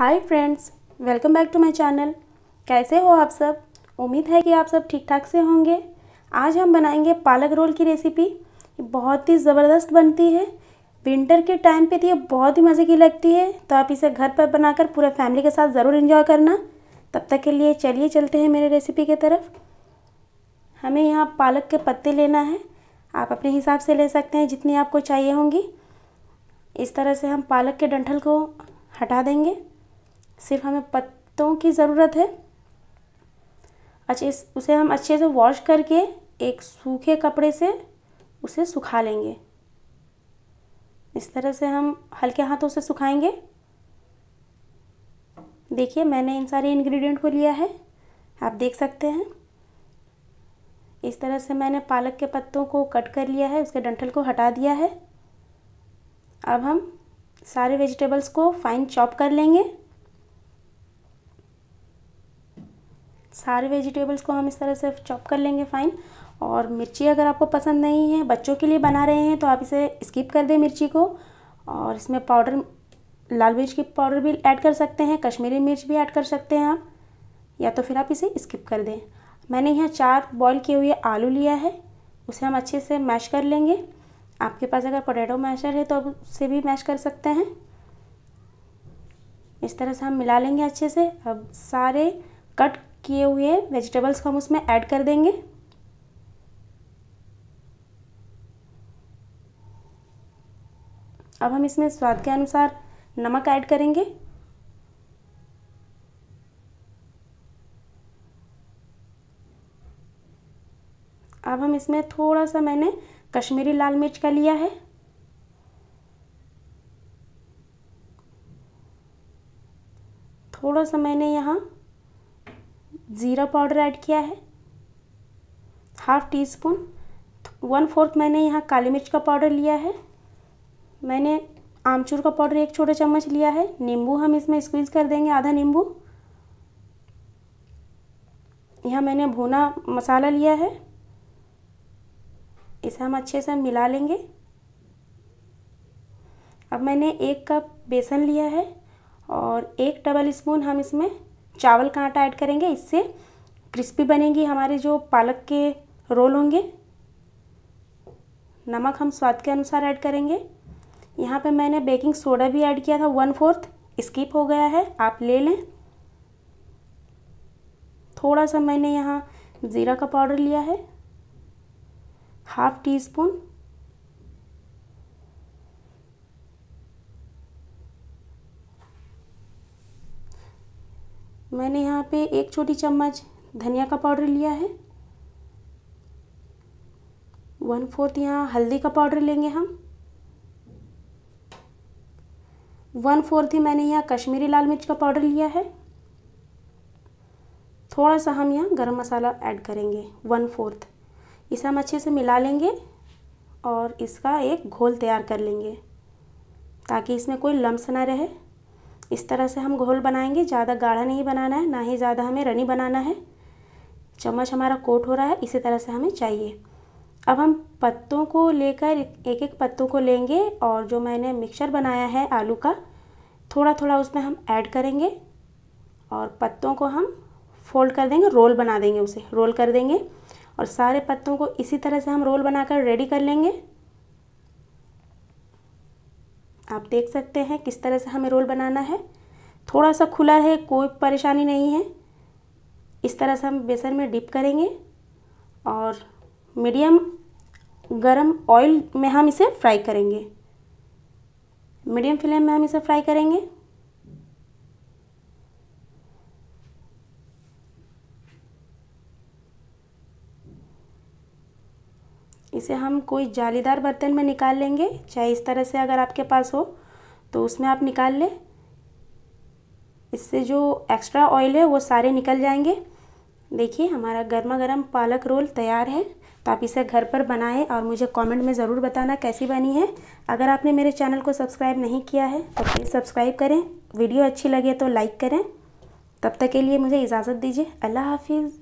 hi friends welcome back to my channel कैसे हो आप सब उम्मीद है कि आप सब ठीक ठाक से होंगे आज हम बनाएंगे पालक रोल की रेसिपी बहुत ही ज़बरदस्त बनती है विंटर के टाइम पे तो ये बहुत ही मज़े की लगती है तो आप इसे घर पर बनाकर पूरे फैमिली के साथ ज़रूर इन्जॉय करना तब तक के लिए चलिए चलते हैं मेरे रेसिपी की तरफ हमें यहाँ पालक के पत्ते लेना है आप अपने हिसाब से ले सकते हैं जितनी आपको चाहिए होंगी इस तरह से हम पालक के डंठल को हटा देंगे सिर्फ हमें पत्तों की ज़रूरत है अच्छा इस उसे हम अच्छे से वॉश करके एक सूखे कपड़े से उसे सुखा लेंगे इस तरह से हम हल्के हाथों से सुखाएंगे देखिए मैंने इन सारे इंग्रेडिएंट को लिया है आप देख सकते हैं इस तरह से मैंने पालक के पत्तों को कट कर लिया है उसके डंठल को हटा दिया है अब हम सारे वेजिटेबल्स को फाइन चॉप कर लेंगे सारे वेजिटेबल्स को हम इस तरह से चॉप कर लेंगे फाइन और मिर्ची अगर आपको पसंद नहीं है बच्चों के लिए बना रहे हैं तो आप इसे स्किप कर दें मिर्ची को और इसमें पाउडर लाल मिर्च की पाउडर भी ऐड कर सकते हैं कश्मीरी मिर्च भी ऐड कर सकते हैं आप या तो फिर आप इसे स्किप कर दें मैंने यहाँ चार बॉईल किए हुए आलू लिया है उसे हम अच्छे से मैश कर लेंगे आपके पास अगर पोटैटो मैशर है तो आप उससे भी मैश कर सकते हैं इस तरह से हम मिला लेंगे अच्छे से अब सारे कट किए हुए वेजिटेबल्स को हम उसमें ऐड कर देंगे अब हम इसमें स्वाद के अनुसार नमक ऐड करेंगे अब हम इसमें थोड़ा सा मैंने कश्मीरी लाल मिर्च का लिया है थोड़ा सा मैंने यहाँ ज़ीरा पाउडर ऐड किया है half teaspoon one fourth मैंने यहाँ काली मिर्च का पाउडर लिया है मैंने आमचूर का पाउडर एक छोटा चम्मच लिया है नींबू हम इसमें स्क्वीज कर देंगे आधा नींबू यहाँ मैंने भुना मसाला लिया है इसे हम अच्छे से मिला लेंगे अब मैंने एक कप बेसन लिया है और एक टेबल स्पून हम इसमें चावल का आटा ऐड करेंगे इससे क्रिस्पी बनेंगी हमारे जो पालक के रोल होंगे नमक हम स्वाद के अनुसार ऐड करेंगे यहाँ पे मैंने बेकिंग सोडा भी ऐड किया था वन फोर्थ स्किप हो गया है आप ले लें थोड़ा सा मैंने यहाँ ज़ीरा का पाउडर लिया है हाफ टी स्पून मैंने यहाँ पे एक छोटी चम्मच धनिया का पाउडर लिया है वन फोर्थ यहाँ हल्दी का पाउडर लेंगे हम वन फोर्थ ही मैंने यहाँ कश्मीरी लाल मिर्च का पाउडर लिया है थोड़ा सा हम यहाँ गरम मसाला ऐड करेंगे वन फोर्थ इसे हम अच्छे से मिला लेंगे और इसका एक घोल तैयार कर लेंगे ताकि इसमें कोई लम्स ना रहे इस तरह से हम घोल बनाएंगे ज़्यादा गाढ़ा नहीं बनाना है ना ही ज़्यादा हमें रनी बनाना है चम्मच हमारा कोट हो रहा है इसी तरह से हमें चाहिए अब हम पत्तों को लेकर एक एक पत्तों को लेंगे और जो मैंने मिक्सर बनाया है आलू का थोड़ा थोड़ा उसमें हम ऐड करेंगे और पत्तों को हम फोल्ड कर देंगे रोल बना देंगे उसे रोल कर देंगे और सारे पत्तों को इसी तरह से हम रोल बनाकर रेडी कर लेंगे आप देख सकते हैं किस तरह से हमें रोल बनाना है थोड़ा सा खुला है कोई परेशानी नहीं है इस तरह से हम बेसन में डिप करेंगे और मीडियम गरम ऑयल में हम इसे फ्राई करेंगे मीडियम फ्लेम में हम इसे फ्राई करेंगे इसे हम कोई जालीदार बर्तन में निकाल लेंगे चाहे इस तरह से अगर आपके पास हो तो उसमें आप निकाल लें इससे जो एक्स्ट्रा ऑयल है वो सारे निकल जाएंगे देखिए हमारा गर्मा गर्म पालक रोल तैयार है तो आप इसे घर पर बनाएं और मुझे कमेंट में ज़रूर बताना कैसी बनी है अगर आपने मेरे चैनल को सब्सक्राइब नहीं किया है तो प्लीज़ सब्सक्राइब करें वीडियो अच्छी लगे तो लाइक करें तब तक के लिए मुझे इजाज़त दीजिए अल्लाह हाफिज़